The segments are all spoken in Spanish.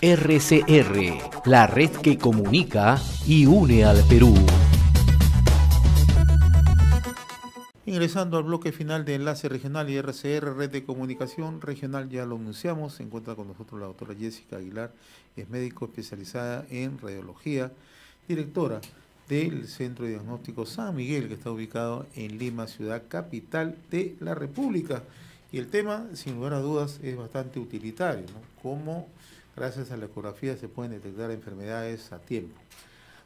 RCR, la red que comunica y une al Perú. Ingresando al bloque final de Enlace Regional y RCR, Red de Comunicación Regional, ya lo anunciamos, se encuentra con nosotros la doctora Jessica Aguilar, es médico especializada en radiología, directora del Centro Diagnóstico San Miguel, que está ubicado en Lima, ciudad capital de la República. Y el tema, sin lugar a dudas, es bastante utilitario, ¿no? Cómo Gracias a la ecografía se pueden detectar enfermedades a tiempo.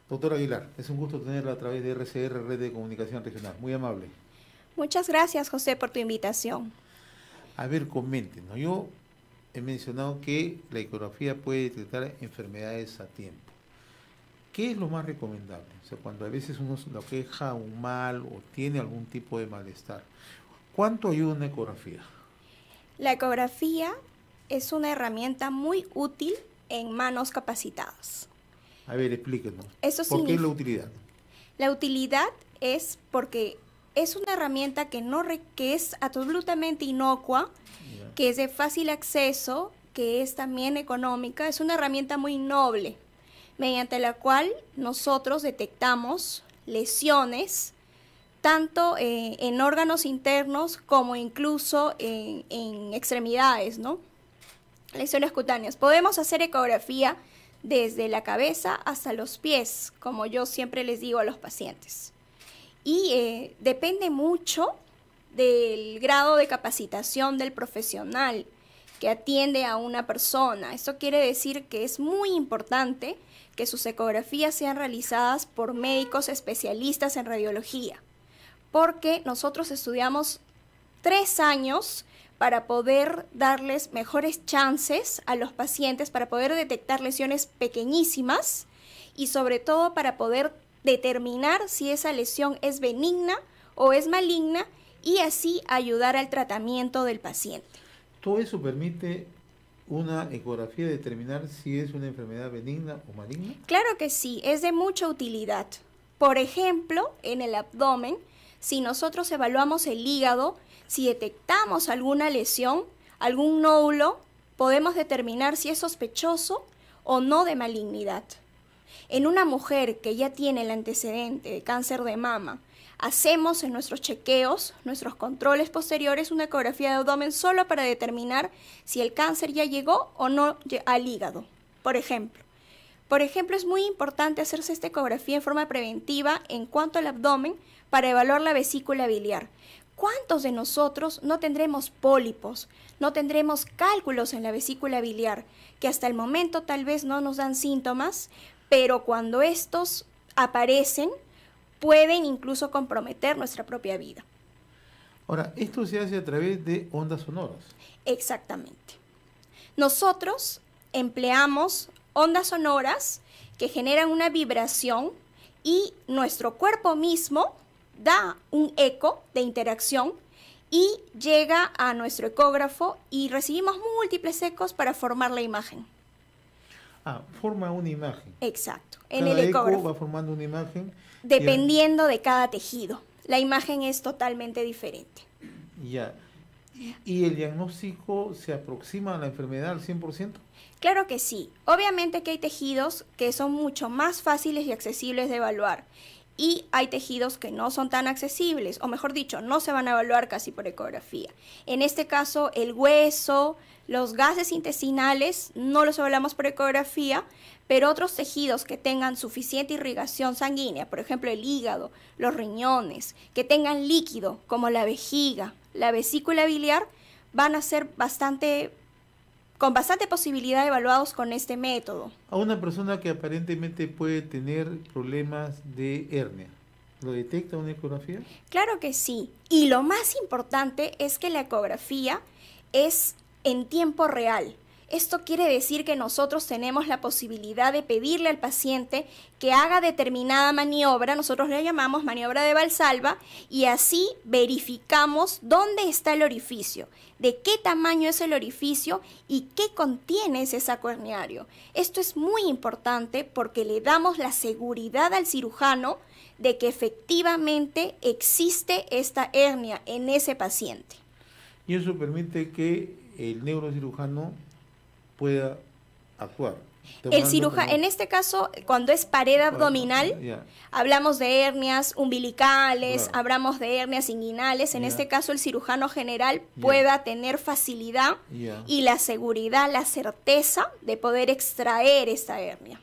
Doctor Aguilar, es un gusto tenerla a través de RCR, Red de Comunicación Regional. Muy amable. Muchas gracias, José, por tu invitación. A ver, coméntenos. Yo he mencionado que la ecografía puede detectar enfermedades a tiempo. ¿Qué es lo más recomendable? O sea, cuando a veces uno se lo queja un mal o tiene algún tipo de malestar, ¿cuánto ayuda una ecografía? La ecografía es una herramienta muy útil en manos capacitadas. A ver, explíquenos. ¿Por qué es la utilidad? La utilidad es porque es una herramienta que, no es absolutamente inocua, que es de fácil acceso, que es también económica, es una herramienta muy noble, mediante la cual nosotros detectamos lesiones tanto eh, en órganos internos como incluso en, en extremidades, ¿no? Lesiones cutáneas. Podemos hacer ecografía desde la cabeza hasta los pies, como yo siempre les digo a los pacientes. Y eh, depende mucho del grado de capacitación del profesional que atiende a una persona. Esto quiere decir que es muy importante que sus ecografías sean realizadas por médicos especialistas en radiología, porque nosotros estudiamos tres años para poder darles mejores chances a los pacientes, para poder detectar lesiones pequeñísimas y sobre todo para poder determinar si esa lesión es benigna o es maligna y así ayudar al tratamiento del paciente. Todo eso permite una ecografía determinar si es una enfermedad benigna o maligna. Claro que sí, es de mucha utilidad. Por ejemplo, en el abdomen, si nosotros evaluamos el hígado, si detectamos alguna lesión, algún nódulo, podemos determinar si es sospechoso o no de malignidad. En una mujer que ya tiene el antecedente de cáncer de mama, hacemos en nuestros chequeos, nuestros controles posteriores, una ecografía de abdomen solo para determinar si el cáncer ya llegó o no al hígado, por ejemplo. Por ejemplo, es muy importante hacerse esta ecografía en forma preventiva en cuanto al abdomen para evaluar la vesícula biliar, ¿Cuántos de nosotros no tendremos pólipos, no tendremos cálculos en la vesícula biliar, que hasta el momento tal vez no nos dan síntomas, pero cuando estos aparecen pueden incluso comprometer nuestra propia vida? Ahora, esto se hace a través de ondas sonoras. Exactamente. Nosotros empleamos ondas sonoras que generan una vibración y nuestro cuerpo mismo da un eco de interacción y llega a nuestro ecógrafo y recibimos múltiples ecos para formar la imagen. Ah, forma una imagen. Exacto. En el ecógrafo. va formando una imagen. Dependiendo de cada tejido. La imagen es totalmente diferente. Ya. ¿Y el diagnóstico se aproxima a la enfermedad al 100%? Claro que sí. Obviamente que hay tejidos que son mucho más fáciles y accesibles de evaluar y hay tejidos que no son tan accesibles, o mejor dicho, no se van a evaluar casi por ecografía. En este caso, el hueso, los gases intestinales, no los evaluamos por ecografía, pero otros tejidos que tengan suficiente irrigación sanguínea, por ejemplo el hígado, los riñones, que tengan líquido como la vejiga, la vesícula biliar, van a ser bastante con bastante posibilidad evaluados con este método. A una persona que aparentemente puede tener problemas de hernia. ¿Lo detecta una ecografía? Claro que sí. Y lo más importante es que la ecografía es en tiempo real. Esto quiere decir que nosotros tenemos la posibilidad de pedirle al paciente que haga determinada maniobra, nosotros le llamamos maniobra de Valsalva, y así verificamos dónde está el orificio, de qué tamaño es el orificio y qué contiene ese saco herniario. Esto es muy importante porque le damos la seguridad al cirujano de que efectivamente existe esta hernia en ese paciente. Y eso permite que el neurocirujano pueda actuar. El cirujano, en este caso, cuando es pared abdominal, hablamos de hernias umbilicales, hablamos de hernias inguinales. En este caso, el cirujano general pueda tener facilidad y la seguridad, la certeza de poder extraer esta hernia.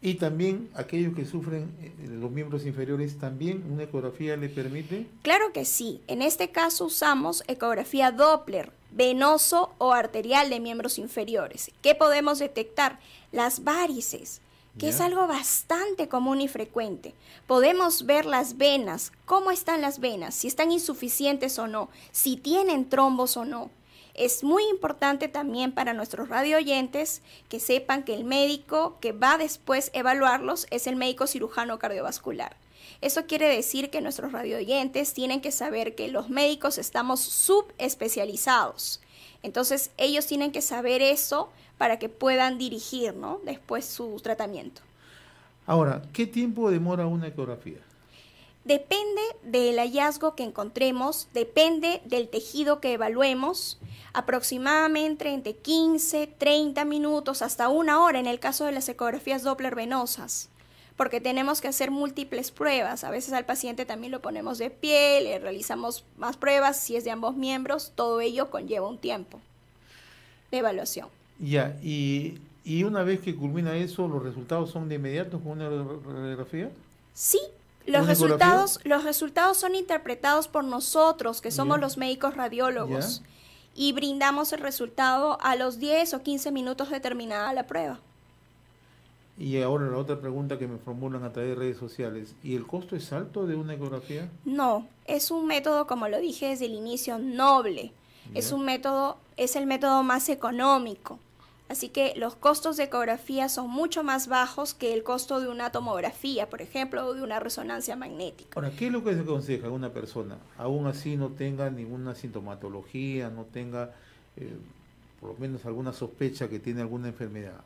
Y también aquellos que sufren eh, los miembros inferiores, ¿también una ecografía le permite? Claro que sí. En este caso usamos ecografía Doppler venoso o arterial de miembros inferiores. ¿Qué podemos detectar? Las varices, que es algo bastante común y frecuente. Podemos ver las venas, cómo están las venas, si están insuficientes o no, si tienen trombos o no. Es muy importante también para nuestros radioyentes que sepan que el médico que va después a evaluarlos es el médico cirujano cardiovascular. Eso quiere decir que nuestros radioyentes tienen que saber que los médicos estamos subespecializados. Entonces ellos tienen que saber eso para que puedan dirigir después su tratamiento. Ahora, ¿qué tiempo demora una ecografía? Depende del hallazgo que encontremos, depende del tejido que evaluemos, aproximadamente entre 15, 30 minutos hasta una hora en el caso de las ecografías Doppler venosas porque tenemos que hacer múltiples pruebas. A veces al paciente también lo ponemos de pie, le realizamos más pruebas, si es de ambos miembros, todo ello conlleva un tiempo de evaluación. Ya, y, una vez que culmina eso, ¿los resultados son de inmediato con una radiografía? Sí, los resultados, los resultados son interpretados por nosotros, que somos los médicos radiólogos, y brindamos el resultado a los 10 o 15 minutos terminada la prueba. Y ahora la otra pregunta que me formulan a través de redes sociales, ¿y el costo es alto de una ecografía? No, es un método, como lo dije desde el inicio, noble. Es un método, es el método más económico. Así que los costos de ecografía son mucho más bajos que el costo de una tomografía, por ejemplo, o de una resonancia magnética. Ahora, ¿qué es lo que se aconseja a una persona? Aún así no tenga ninguna sintomatología, no tenga eh, por lo menos alguna sospecha que tiene alguna enfermedad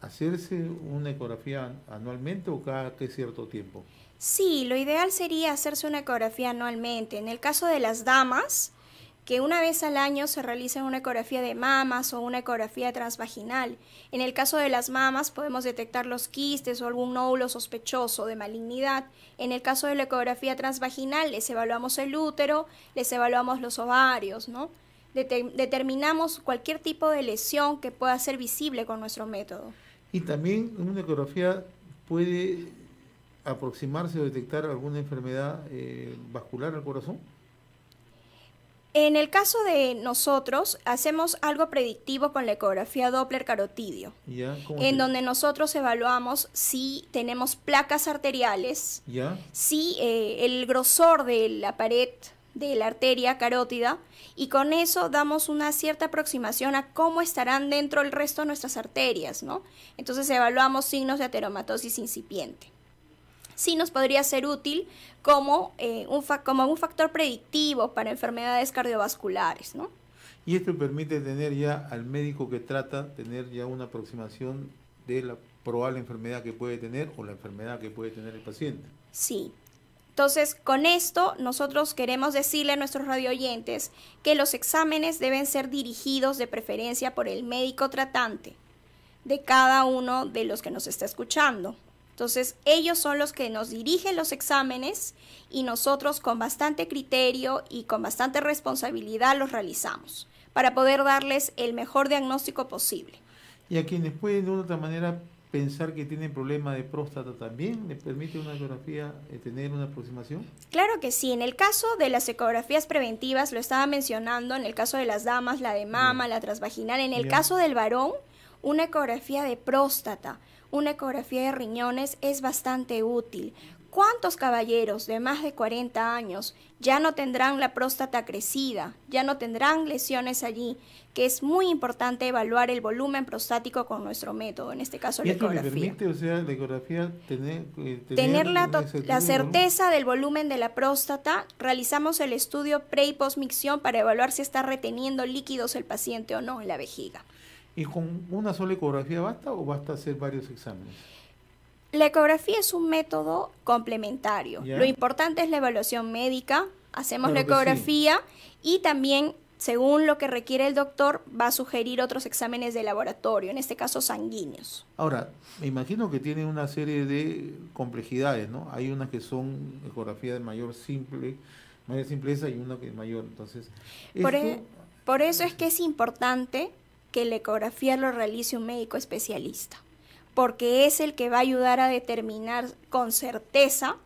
hacerse una ecografía anualmente o cada cierto tiempo? Sí, lo ideal sería hacerse una ecografía anualmente. En el caso de las damas, que una vez al año se realiza una ecografía de mamas o una ecografía transvaginal. En el caso de las mamas podemos detectar los quistes o algún nódulo sospechoso de malignidad. En el caso de la ecografía transvaginal les evaluamos el útero, les evaluamos los ovarios, ¿no? determinamos cualquier tipo de lesión que pueda ser visible con nuestro método. Y también una ecografía puede aproximarse o detectar alguna enfermedad eh, vascular al corazón. En el caso de nosotros, hacemos algo predictivo con la ecografía Doppler carotidio, en donde nosotros evaluamos si tenemos placas arteriales, si eh, el grosor de la pared de la arteria carótida y con eso damos una cierta aproximación a cómo estarán dentro el resto de nuestras arterias, ¿no? Entonces evaluamos signos de ateromatosis incipiente. Sí nos podría ser útil como, eh, un, como un factor predictivo para enfermedades cardiovasculares, ¿no? Y esto permite tener ya al médico que trata, tener ya una aproximación de la probable enfermedad que puede tener o la enfermedad que puede tener el paciente. Sí, entonces, con esto nosotros queremos decirle a nuestros radioyentes que los exámenes deben ser dirigidos de preferencia por el médico tratante de cada uno de los que nos está escuchando. Entonces, ellos son los que nos dirigen los exámenes y nosotros con bastante criterio y con bastante responsabilidad los realizamos para poder darles el mejor diagnóstico posible. Y a quienes pueden de una otra manera pensar que tienen problema de próstata también? ¿Le permite una ecografía eh, tener una aproximación? Claro que sí. En el caso de las ecografías preventivas, lo estaba mencionando, en el caso de las damas, la de mama, la transvaginal, en el caso del varón, una ecografía de próstata, una ecografía de riñones es bastante útil. ¿Cuántos caballeros de más de 40 años ya no tendrán la próstata crecida, ya no tendrán lesiones allí? Que es muy importante evaluar el volumen prostático con nuestro método, en este caso la ecografía. Permite, o sea, la ecografía tener, eh, la, certeza del volumen de la próstata. Realizamos el estudio pre y post micción para evaluar si está reteniendo líquidos el paciente o no en la vejiga. ¿Y con una sola ecografía basta o basta hacer varios exámenes? La ecografía es un método complementario. Lo importante es la evaluación médica. Hacemos la ecografía y también, según lo que requiere el doctor, va a sugerir otros exámenes de laboratorio, en este caso sanguíneos. Ahora, me imagino que tiene una serie de complejidades, ¿no? Hay unas que son ecografía de mayor simple, mayor simpleza y una que es mayor. Entonces, por e- eso es que es importante que la ecografía lo realice un médico especialista porque es el que va a ayudar a determinar con certeza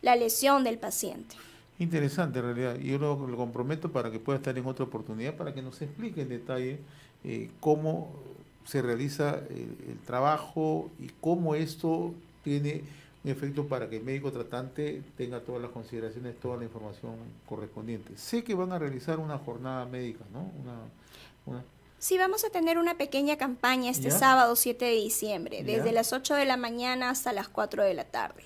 la lesión del paciente. Interesante, en realidad. Yo lo, comprometo para que pueda estar en otra oportunidad, para que nos explique en detalle eh, cómo se realiza el, trabajo y cómo esto tiene un efecto para que el médico tratante tenga todas las consideraciones, toda la información correspondiente. Sé que van a realizar una jornada médica, ¿no? una... Sí, vamos a tener una pequeña campaña este sábado 7 de diciembre, desde las 8 de la mañana hasta las 4 de la tarde.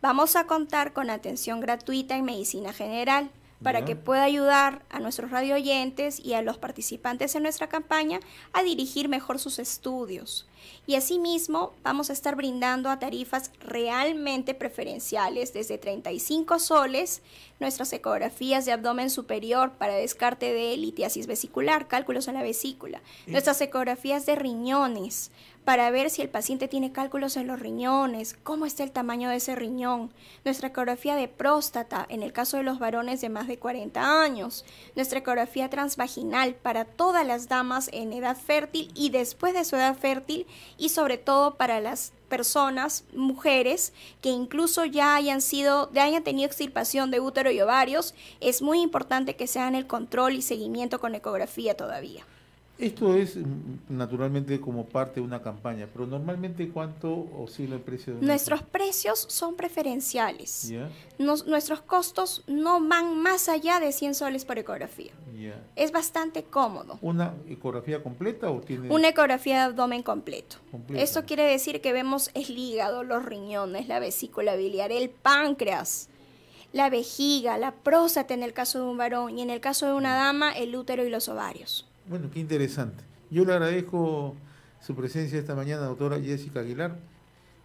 Vamos a contar con atención gratuita en medicina general, para que pueda ayudar a nuestros radio oyentes y a los participantes en nuestra campaña a dirigir mejor sus estudios. Y asimismo, vamos a estar brindando a tarifas realmente preferenciales desde 35 soles nuestras ecografías de abdomen superior para descarte de litiasis vesicular, cálculos en la vesícula, nuestras ecografías de riñones, para ver si el paciente tiene cálculos en los riñones, cómo está el tamaño de ese riñón, nuestra ecografía de próstata en el caso de los varones de más de 40 años, nuestra ecografía transvaginal para todas las damas en edad fértil y después de su edad fértil y sobre todo para las personas, mujeres, que incluso ya hayan sido, ya hayan tenido extirpación de útero y ovarios, es muy importante que se hagan el control y seguimiento con ecografía todavía. Esto es mm, mm, naturalmente como parte de una campaña, pero normalmente cuánto oscila el precio de Nuestros precios son preferenciales. nuestros costos no van más allá de 100 soles por ecografía. Es bastante cómodo. ¿Una ecografía completa o tiene...? Una ecografía de abdomen completo. esto quiere decir que vemos el hígado, los riñones, la vesícula biliar, el páncreas la vejiga, la próstata en el caso de un varón y en el caso de una mm. dama el útero y los ovarios. Bueno, qué interesante. Yo le agradezco su presencia esta mañana, doctora Jessica Aguilar,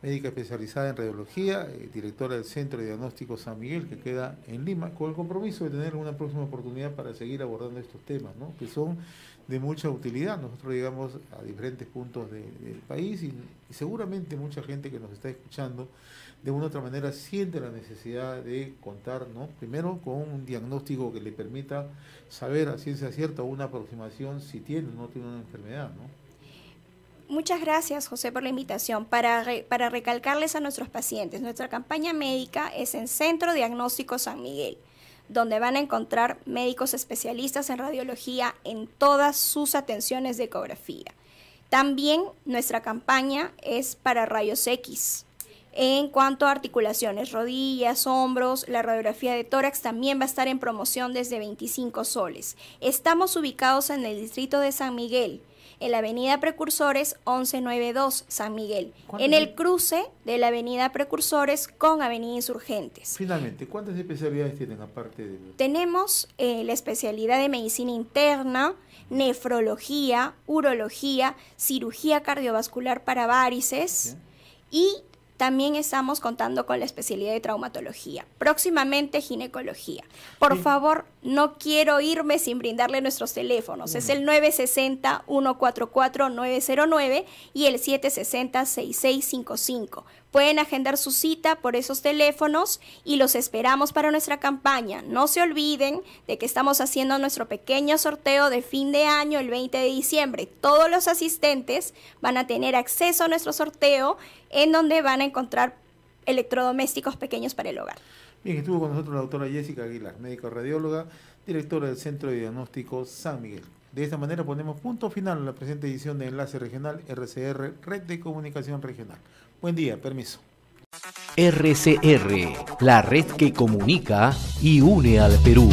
médica especializada en radiología, eh, directora del Centro de Diagnóstico San Miguel, que queda en Lima, con el compromiso de tener una próxima oportunidad para seguir abordando estos temas, ¿no? que son de mucha utilidad. Nosotros llegamos a diferentes puntos del país y seguramente mucha gente que nos está escuchando de una u otra manera siente la necesidad de contar, ¿no? Primero con un diagnóstico que le permita saber a ciencia cierta una aproximación si tiene o no tiene una enfermedad, ¿no? Muchas gracias, José, por la invitación. Para, para recalcarles a nuestros pacientes, nuestra campaña médica es en Centro Diagnóstico San Miguel, donde van a encontrar médicos especialistas en radiología en todas sus atenciones de ecografía. También nuestra campaña es para rayos X, en cuanto a articulaciones, rodillas, hombros, la radiografía de tórax también va a estar en promoción desde 25 soles. Estamos ubicados en el distrito de San Miguel, en la avenida Precursores 1192 San Miguel, en el cruce de la avenida Precursores con avenida Insurgentes. Finalmente, ¿cuántas especialidades tienen aparte de...? Tenemos eh, la especialidad de medicina interna, nefrología, urología, cirugía cardiovascular para varices y también estamos contando con la especialidad de traumatología, próximamente ginecología. Por favor, no quiero irme sin brindarle nuestros teléfonos. Es el 960-144-909 y el 760-6655. Pueden agendar su cita por esos teléfonos y los esperamos para nuestra campaña. No se olviden de que estamos haciendo nuestro pequeño sorteo de fin de año el 20 de diciembre. Todos los asistentes van a tener acceso a nuestro sorteo en donde van a encontrar electrodomésticos pequeños para el hogar. Bien, estuvo con nosotros la doctora Jessica Aguilar, médica radióloga, directora del Centro de Diagnóstico San Miguel. De esta manera ponemos punto final a la presente edición de Enlace Regional RCR, Red de Comunicación Regional. Buen día, permiso. RCR, la red que comunica y une al Perú.